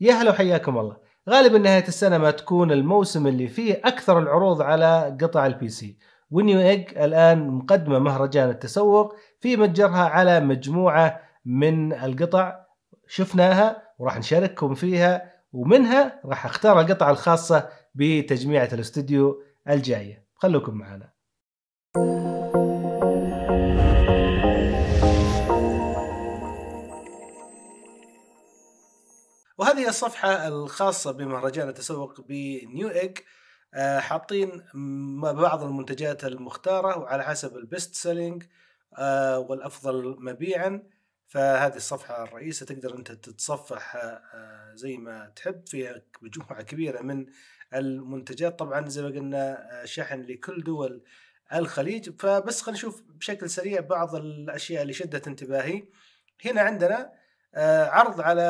يا هلا وحياكم الله غالبا نهاية السنة ما تكون الموسم اللي فيه أكثر العروض على قطع البي سي ونيو إيج الآن مقدمة مهرجان التسوق في متجرها على مجموعة من القطع شفناها وراح نشارككم فيها ومنها راح اختار القطع الخاصة بتجميعة الاستوديو الجاية خلوكم معنا thank you الصفحة الخاصة بمهرجان التسوق بنيو إيج آه، حاطين بعض المنتجات المختارة وعلى حسب البست سيلينج آه، والأفضل مبيعا فهذه الصفحة الرئيسة تقدر أنت تتصفح آه، زي ما تحب فيها مجموعة كبيرة من المنتجات طبعا زي ما قلنا شحن لكل دول الخليج فبس خلينا نشوف بشكل سريع بعض الأشياء اللي شدت انتباهي هنا عندنا آه، عرض على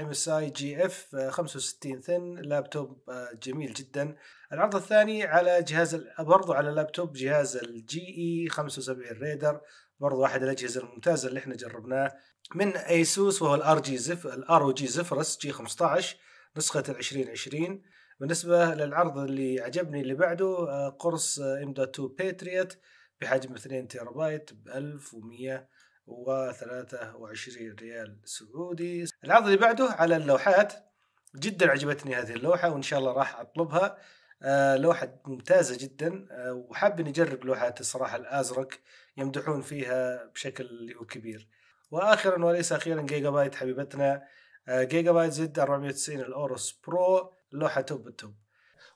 ام اس اي جي اف 65 ثن لابتوب آه، جميل جدا العرض الثاني على جهاز برضو على لابتوب جهاز الجي اي 75 ريدر برضو احد الاجهزه الممتازه اللي احنا جربناه من ايسوس وهو الار جي زف الار او جي زفرس جي 15 نسخه 2020 بالنسبه للعرض اللي عجبني اللي بعده آه، قرص ام 2 باتريوت بحجم 2 تيرا بايت ب 1100 و23 ريال سعودي العرض اللي بعده على اللوحات جدا عجبتني هذه اللوحة وإن شاء الله راح أطلبها آه، لوحة ممتازة جدا آه، وحاب إني أجرب لوحات الصراحة الأزرق يمدحون فيها بشكل كبير وآخرا وليس أخيرا جيجا بايت حبيبتنا جيجا آه، بايت زد 490 الأورس برو لوحة توب التوب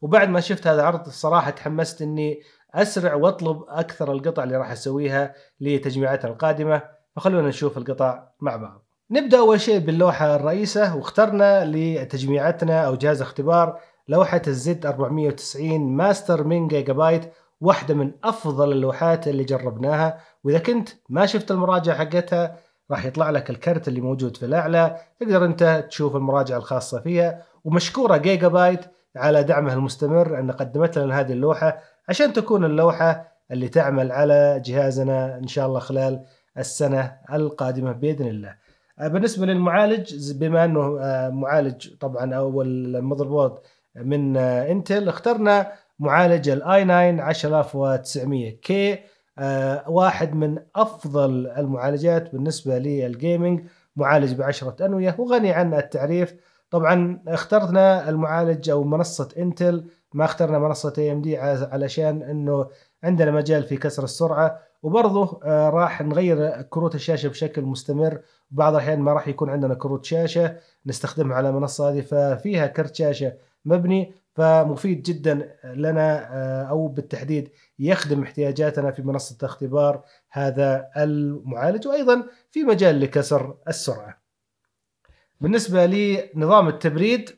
وبعد ما شفت هذا العرض الصراحة تحمست إني أسرع وأطلب أكثر القطع اللي راح أسويها لتجميعاتها القادمة فخلونا نشوف القطع مع بعض نبدأ أول شيء باللوحة الرئيسة واخترنا لتجميعتنا أو جهاز اختبار لوحة الزد 490 ماستر من جيجا بايت واحدة من أفضل اللوحات اللي جربناها وإذا كنت ما شفت المراجعة حقتها راح يطلع لك الكرت اللي موجود في الأعلى تقدر أنت تشوف المراجعة الخاصة فيها ومشكورة جيجا بايت على دعمها المستمر أن قدمت لنا هذه اللوحة عشان تكون اللوحة اللي تعمل على جهازنا إن شاء الله خلال السنه القادمه باذن الله. آه، بالنسبه للمعالج بما انه آه، معالج طبعا او المذر بورد من انتل آه، اخترنا معالج الاي 9 10900 كي واحد من افضل المعالجات بالنسبه للجيمنج معالج بعشرة أنوية وغني عن التعريف طبعا اخترنا المعالج أو منصة انتل ما اخترنا منصة اي ام دي علشان انه عندنا مجال في كسر السرعة وبرضه آه، راح نغير كروت الشاشه بشكل مستمر بعض الاحيان ما راح يكون عندنا كروت شاشه نستخدمها على المنصه هذه ففيها كرت شاشه مبني فمفيد جدا لنا آه، او بالتحديد يخدم احتياجاتنا في منصه اختبار هذا المعالج وايضا في مجال لكسر السرعه. بالنسبه لنظام التبريد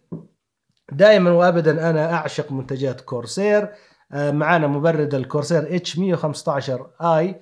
دائما وابدا انا اعشق منتجات كورسير آه، معانا مبرد الكورسير اتش 115 اي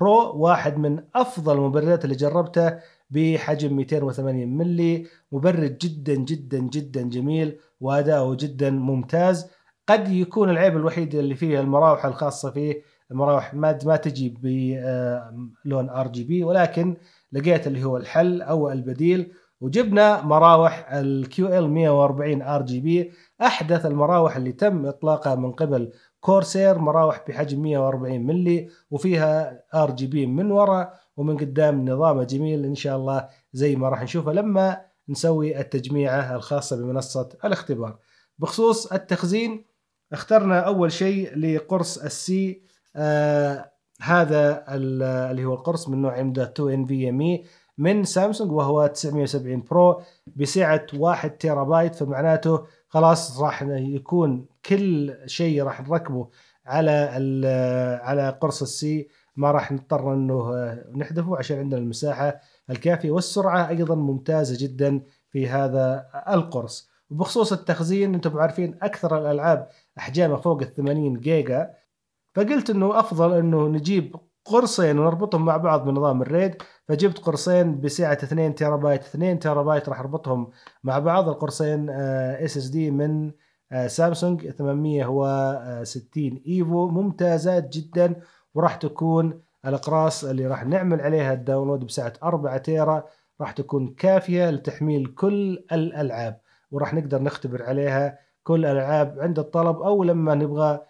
برو واحد من افضل المبردات اللي جربته بحجم 280 ملي مبرد جدا جدا جدا جميل واداؤه جدا ممتاز قد يكون العيب الوحيد اللي فيه المراوح الخاصه فيه المراوح ما ما تجي بلون آه، ار جي بي ولكن لقيت اللي هو الحل او البديل وجبنا مراوح الكيو ال 140 ار جي بي احدث المراوح اللي تم اطلاقها من قبل كورسير مراوح بحجم 140 ملي وفيها ار جي بي من ورا ومن قدام نظامه جميل ان شاء الله زي ما راح نشوفه لما نسوي التجميعه الخاصه بمنصه الاختبار بخصوص التخزين اخترنا اول شيء لقرص السي آه هذا اللي هو القرص من نوع عمده 2 NVMe من سامسونج وهو 970 برو بسعه 1 تيرا بايت فمعناته خلاص راح يكون كل شيء راح نركبه على على قرص السي ما راح نضطر انه نحذفه عشان عندنا المساحه الكافيه والسرعه ايضا ممتازه جدا في هذا القرص وبخصوص التخزين انتم عارفين اكثر الالعاب احجامها فوق ال 80 جيجا فقلت انه افضل انه نجيب قرصين ونربطهم مع بعض بنظام الريد فجبت قرصين بسعة 2 تيرا بايت 2 تيرا بايت راح اربطهم مع بعض القرصين اس اس دي من آه، سامسونج 860 آه، ايفو ممتازات جدا وراح تكون الاقراص اللي راح نعمل عليها الداونلود بسعة 4 تيرا راح تكون كافية لتحميل كل الالعاب وراح نقدر نختبر عليها كل الالعاب عند الطلب او لما نبغى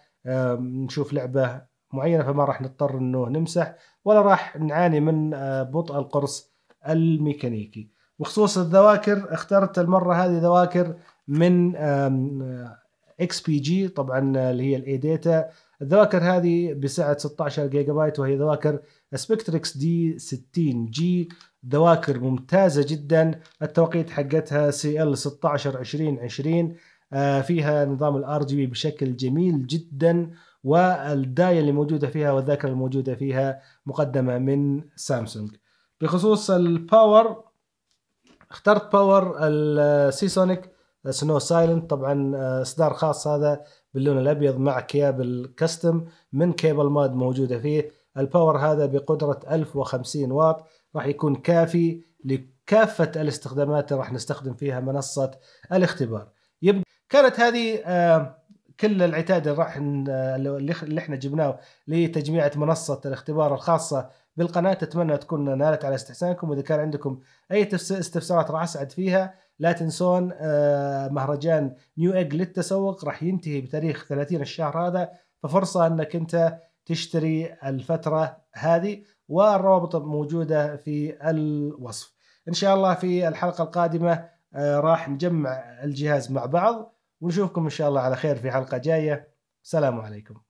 نشوف لعبة معينه فما راح نضطر انه نمسح ولا راح نعاني من آه، بطء القرص الميكانيكي بخصوص الذواكر اخترت المره هذه ذواكر من آه، اكس بي جي طبعا آه، اللي هي الاي داتا الذواكر هذه بسعه 16 جيجا بايت وهي ذواكر سبكتريكس دي 60 جي ذواكر ممتازه جدا التوقيت حقتها سي ال 16 20 20 آه، فيها نظام الار جي بي بشكل جميل جدا والداية اللي موجودة فيها والذاكرة الموجودة فيها مقدمة من سامسونج بخصوص الباور اخترت باور السيسونيك سنو سايلنت طبعا آه، اصدار خاص هذا باللون الابيض مع كيابل كاستم من كيبل ماد موجوده فيه الباور هذا بقدره 1050 واط راح يكون كافي لكافه الاستخدامات اللي راح نستخدم فيها منصه الاختبار يبدأ كانت هذه كل العتاد اللي احنا جبناه لتجميعة منصة الاختبار الخاصة بالقناة أتمنى تكون نالت على استحسانكم وإذا كان عندكم أي استفسارات راح أسعد فيها لا تنسون مهرجان نيو إيج للتسوق راح ينتهي بتاريخ 30 الشهر هذا ففرصة أنك أنت تشتري الفترة هذه والروابط موجودة في الوصف إن شاء الله في الحلقة القادمة راح نجمع الجهاز مع بعض ونشوفكم إن شاء الله على خير في حلقة جاية سلام عليكم